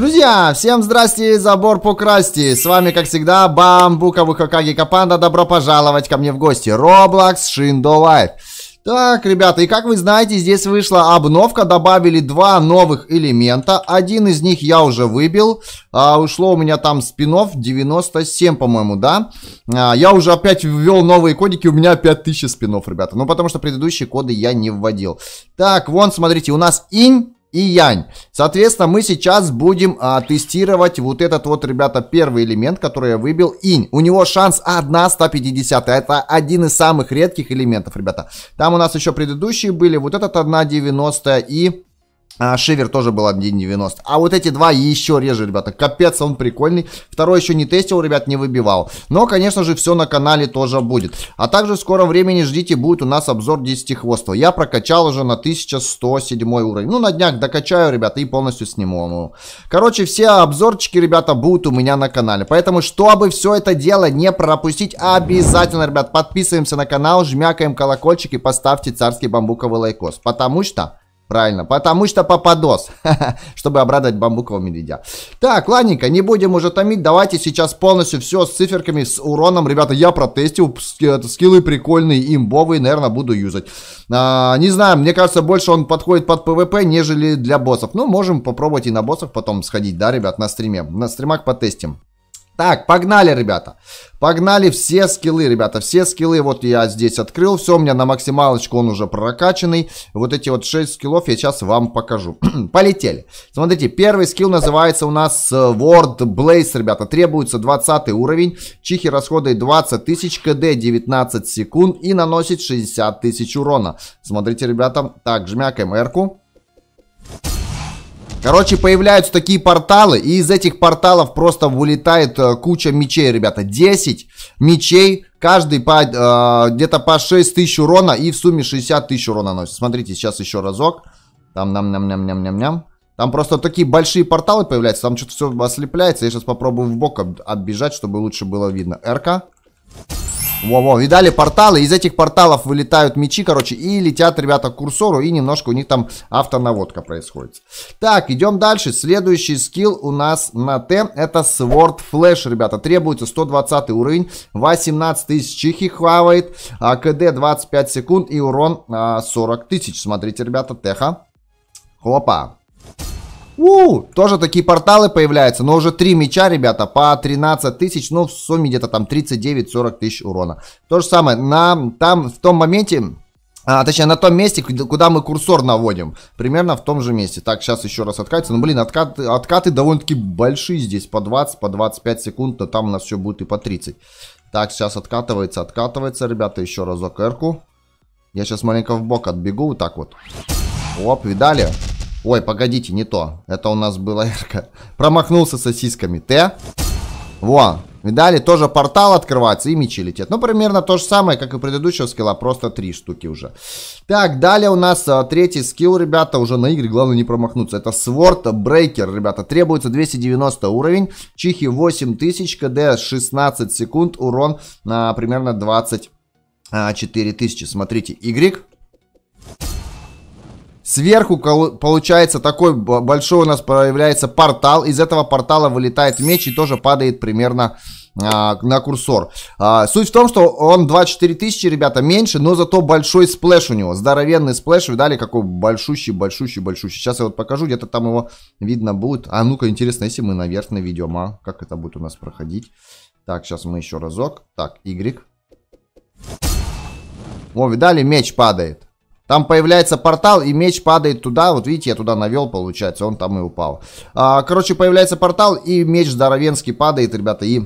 Друзья, всем здрасте, забор покрасьте. С вами, как всегда, бамбуковый а Хокаги Капанда. Добро пожаловать ко мне в гости. Roblox Shindo Life. Так, ребята, и как вы знаете, здесь вышла обновка, добавили два новых элемента. Один из них я уже выбил, а, ушло у меня там спинов 97, по-моему, да? А, я уже опять ввел новые кодики, у меня 5000 спинов, ребята. Ну, потому что предыдущие коды я не вводил. Так, вон, смотрите, у нас инь и янь. Соответственно, мы сейчас будем а, тестировать вот этот вот, ребята, первый элемент, который я выбил, инь. У него шанс 1 150. Это один из самых редких элементов, ребята. Там у нас еще предыдущие были. Вот этот 1 90 и... А Шивер тоже был 1.90. А вот эти два еще реже, ребята. Капец, он прикольный. Второй еще не тестил, ребят, не выбивал. Но, конечно же, все на канале тоже будет. А также в скором времени ждите, будет у нас обзор 10 хвостов. Я прокачал уже на 1107 уровень. Ну, на днях докачаю, ребята, и полностью сниму. Ну, короче, все обзорчики, ребята, будут у меня на канале. Поэтому, чтобы все это дело не пропустить, обязательно, ребят, подписываемся на канал, жмякаем колокольчик и поставьте царский бамбуковый лайкос. Потому что... Правильно, потому что попадос, чтобы обрадовать бамбукового медведя. Так, ладненько, не будем уже томить, давайте сейчас полностью все с циферками, с уроном. Ребята, я протестил, скиллы прикольные, имбовые, наверное, буду юзать. А, не знаю, мне кажется, больше он подходит под ПВП, нежели для боссов. Ну, можем попробовать и на боссах потом сходить, да, ребят, на стриме. На стримах потестим. Так, погнали, ребята. Погнали все скиллы, ребята. Все скиллы вот я здесь открыл. Все, у меня на максималочку он уже прокачанный. Вот эти вот 6 скиллов я сейчас вам покажу. Полетели. Смотрите, первый скилл называется у нас э, Word Blaze, ребята. Требуется 20 уровень. Чихи расходы 20 тысяч, КД 19 секунд и наносит 60 тысяч урона. Смотрите, ребята. Так, жмякаем эрку. Короче, появляются такие порталы, и из этих порталов просто вылетает э, куча мечей, ребята. 10 мечей, каждый по, э, где-то по 6 тысяч урона, и в сумме 60 тысяч урона наносит. Смотрите, сейчас еще разок. Там нам-нам-нам-нам-нам-нам. Там просто такие большие порталы появляются, там что-то все ослепляется. Я сейчас попробую в бок отбежать, чтобы лучше было видно. РК. Во-во, видали порталы, из этих порталов вылетают мечи, короче, и летят ребята к курсору, и немножко у них там автонаводка происходит. Так, идем дальше, следующий скилл у нас на Т, это Sword Flash, ребята, требуется 120 уровень, 18 тысяч чихи хавает, а КД 25 секунд и урон 40 а, тысяч, смотрите, ребята, Теха. Хопа, у, тоже такие порталы появляются, но уже три меча, ребята, по 13 тысяч, ну в сумме где-то там 39-40 тысяч урона. То же самое, на, там в том моменте а, точнее, на том месте, куда мы курсор наводим. Примерно в том же месте. Так, сейчас еще раз откатится. Ну, блин, откаты, откаты довольно-таки большие здесь. По 20, по 25 секунд. То там у нас все будет и по 30. Так, сейчас откатывается, откатывается, ребята. Еще разок эрку. Я сейчас маленько в бок отбегу. Вот так вот. Оп, видали? Ой, погодите, не то. Это у нас было эрка. Промахнулся сосисками. Т. Во. Видали, тоже портал открывается и мечи летят. Ну, примерно то же самое, как и предыдущего скилла, просто три штуки уже. Так, далее у нас а, третий скилл, ребята, уже на игре, главное не промахнуться. Это Sword Breaker, ребята, требуется 290 уровень, чихи 8000, КД 16 секунд, урон на примерно 24 а, тысячи. Смотрите, Y Сверху получается такой большой у нас проявляется портал. Из этого портала вылетает меч и тоже падает примерно а, на курсор. А, суть в том, что он 24 тысячи, ребята, меньше, но зато большой сплэш у него. Здоровенный сплэш. Видали, какой большущий, большущий, большущий. Сейчас я вот покажу, где-то там его видно будет. А ну-ка, интересно, если мы наверх наведем, а? Как это будет у нас проходить? Так, сейчас мы еще разок. Так, Y. О, видали, меч падает. Там появляется портал, и меч падает туда. Вот видите, я туда навел, получается, он там и упал. А, короче, появляется портал, и меч здоровенский падает, ребята, и...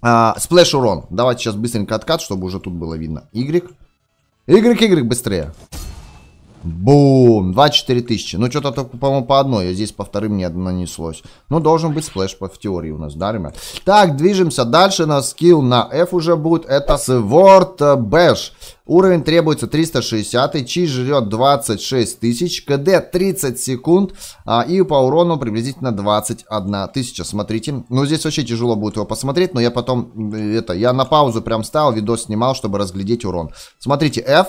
А, сплэш урон. Давайте сейчас быстренько откат, чтобы уже тут было видно. Y. Y, Y, быстрее. Бум! 24 тысячи. Ну, что-то только, по-моему, по одной. А здесь по вторым не нанеслось. Ну, должен быть сплэш по, в теории у нас, да, ребят? Так, движемся дальше. На скилл на F уже будет. Это Sword Bash. Уровень требуется 360. Чи жрет 26 тысяч. КД 30 секунд. А, и по урону приблизительно 21 тысяча. Смотрите. Ну, здесь вообще тяжело будет его посмотреть. Но я потом... Э, это, я на паузу прям стал, видос снимал, чтобы разглядеть урон. Смотрите, F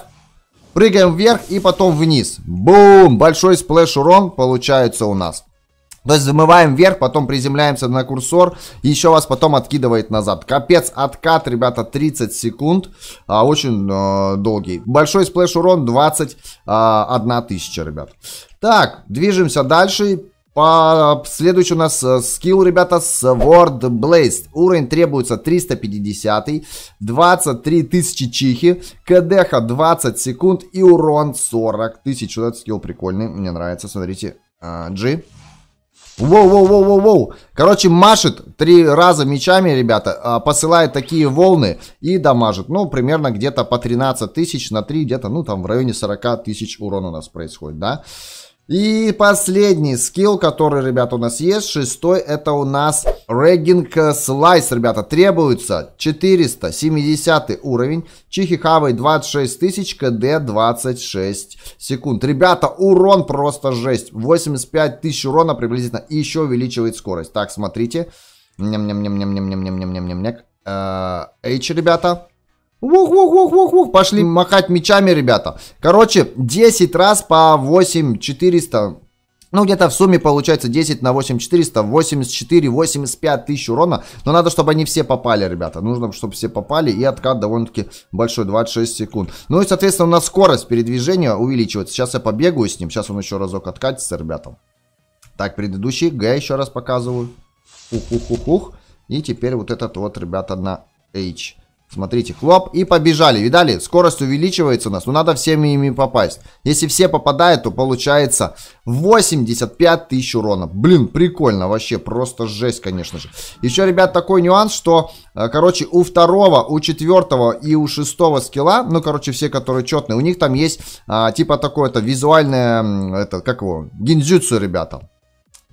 Прыгаем вверх и потом вниз. Бум! Большой сплэш урон получается у нас. То есть замываем вверх, потом приземляемся на курсор, еще вас потом откидывает назад. Капец, откат, ребята, 30 секунд, а, очень э, долгий. Большой сплэш урон 21 а, тысяча, ребят. Так, движемся дальше. По... А, следующий у нас э, скилл, ребята, с Word Blaze. Уровень требуется 350, 23 тысячи чихи, кдх 20 секунд и урон 40 тысяч. Вот этот скилл прикольный, мне нравится, смотрите. А, G. Воу-воу-воу-воу-воу. Короче, машет три раза мечами, ребята, а, посылает такие волны и дамажит. Ну, примерно где-то по 13 тысяч на 3, где-то, ну, там в районе 40 тысяч урона у нас происходит, да? И последний скилл, который, ребята, у нас есть, шестой, это у нас Реггинг Слайс, ребята, требуется 470 уровень, Чихи хавает 26 тысяч, КД 26 секунд. Ребята, урон просто жесть, 85 тысяч урона приблизительно, и еще увеличивает скорость. Так, смотрите, ням ням ням ням ням ням ням ням ням ням H, ребята, Ух, ух, ух, ух, ух, пошли махать мечами, ребята. Короче, 10 раз по 8 400. Ну, где-то в сумме получается 10 на 8 400, 84, 85 тысяч урона. Но надо, чтобы они все попали, ребята. Нужно, чтобы все попали. И откат довольно-таки большой, 26 секунд. Ну и, соответственно, у нас скорость передвижения увеличивается. Сейчас я побегаю с ним. Сейчас он еще разок откатится, ребята. Так, предыдущий Г еще раз показываю. Ух-ух-ух-ух. И теперь вот этот вот, ребята, на H. Смотрите, хлоп, и побежали. Видали, скорость увеличивается у нас, но надо всеми ими попасть. Если все попадают, то получается 85 тысяч урона. Блин, прикольно, вообще, просто жесть, конечно же. Еще, ребят, такой нюанс, что, э, короче, у второго, у четвертого и у шестого скилла, ну, короче, все, которые четные, у них там есть, а, типа, такое-то визуальное, это, как его, гинзюцу, ребята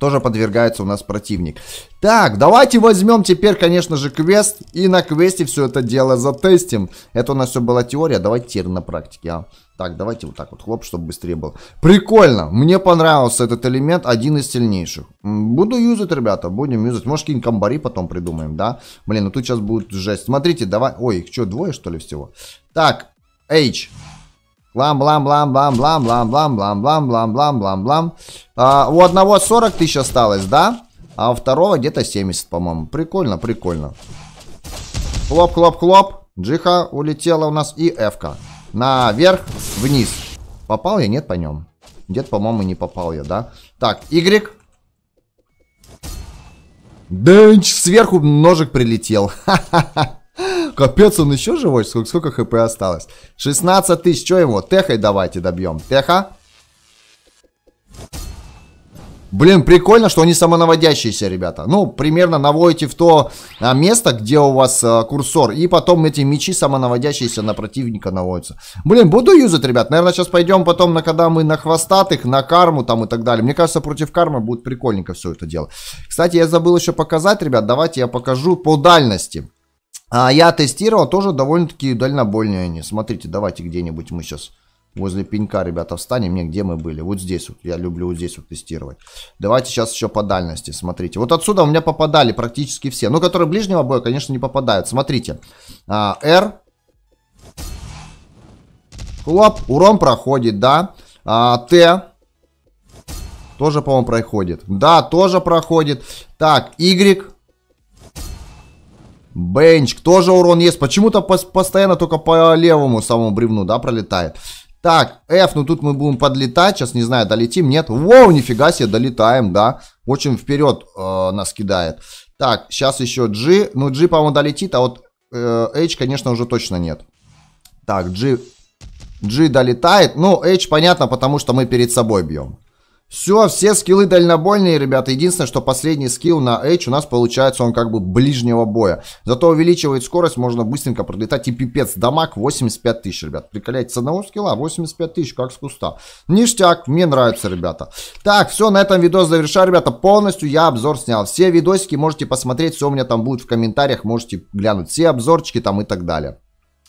тоже подвергается у нас противник. Так, давайте возьмем теперь, конечно же, квест. И на квесте все это дело затестим. Это у нас все была теория. Давайте теперь на практике. А. Так, давайте вот так вот, хлоп, чтобы быстрее было. Прикольно. Мне понравился этот элемент. Один из сильнейших. Буду юзать, ребята. Будем юзать. Может, какие-нибудь комбари потом придумаем, да? Блин, ну тут сейчас будет жесть. Смотрите, давай... Ой, их что, двое, что ли, всего? Так, H. Лам-лам-лам-лам-лам-лам-лам-лам-лам-лам-лам-лам. А, у одного 40 тысяч осталось, да? А у второго где-то 70, по-моему. Прикольно, прикольно. Хлоп-хлоп-хлоп. Джиха улетела у нас и Эвка. Наверх, вниз. Попал я? Нет по нем. Дед, по-моему, не попал я, да? Так, Y. Дэнч, сверху ножик прилетел. Ха-ха-ха. Капец, он еще живой? Сколько, сколько хп осталось? 16 тысяч, что ему? Техой давайте добьем. Теха. Блин, прикольно, что они самонаводящиеся, ребята. Ну, примерно наводите в то а, место, где у вас э, курсор, и потом эти мечи самонаводящиеся на противника наводятся. Блин, буду юзать, ребят. Наверное, сейчас пойдем потом, на, когда мы на хвостатых, на карму там и так далее. Мне кажется, против кармы будет прикольненько все это дело. Кстати, я забыл еще показать, ребят. Давайте я покажу по дальности. А я тестировал тоже довольно-таки дальнобольные они. Смотрите, давайте где-нибудь мы сейчас возле пенька, ребята, встанем. Не, где мы были? Вот здесь вот. Я люблю вот здесь вот тестировать. Давайте сейчас еще по дальности, смотрите. Вот отсюда у меня попадали практически все. Ну, которые ближнего боя, конечно, не попадают. Смотрите. А, R. Хлоп. Урон проходит, да. А, Т. Тоже, по-моему, проходит. Да, тоже проходит. Так, Y. Бенчик тоже урон есть. Почему-то по постоянно только по левому самому бревну, да, пролетает. Так, F, ну тут мы будем подлетать. Сейчас не знаю, долетим, нет. Воу, нифига себе, долетаем, да. Очень вперед э, нас кидает. Так, сейчас еще G. Ну, G, по-моему, долетит, а вот э, H, конечно, уже точно нет. Так, G, G долетает. Ну, H понятно, потому что мы перед собой бьем. Все, все скиллы дальнобойные, ребята. Единственное, что последний скилл на H у нас получается он как бы ближнего боя. Зато увеличивает скорость, можно быстренько пролетать. И пипец, дамаг 85 тысяч, ребят. Приколяйте, с одного скилла 85 а тысяч, как с куста. Ништяк, мне нравится, ребята. Так, все, на этом видос завершаю, ребята. Полностью я обзор снял. Все видосики можете посмотреть, все у меня там будет в комментариях. Можете глянуть все обзорчики там и так далее.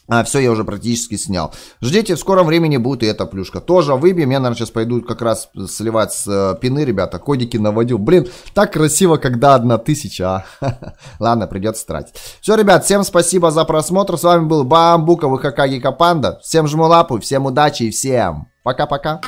А, все, я уже практически снял. Ждите, в скором времени будет и эта плюшка. Тоже выбьем. Я, наверное, сейчас пойду как раз сливать с э, пины, ребята. Кодики наводил. Блин, так красиво, когда одна тысяча. А? Ладно, придется тратить. Все, ребят, всем спасибо за просмотр. С вами был Бамбуковый Хакаги Капанда. Всем жму лапу, всем удачи и всем пока-пока.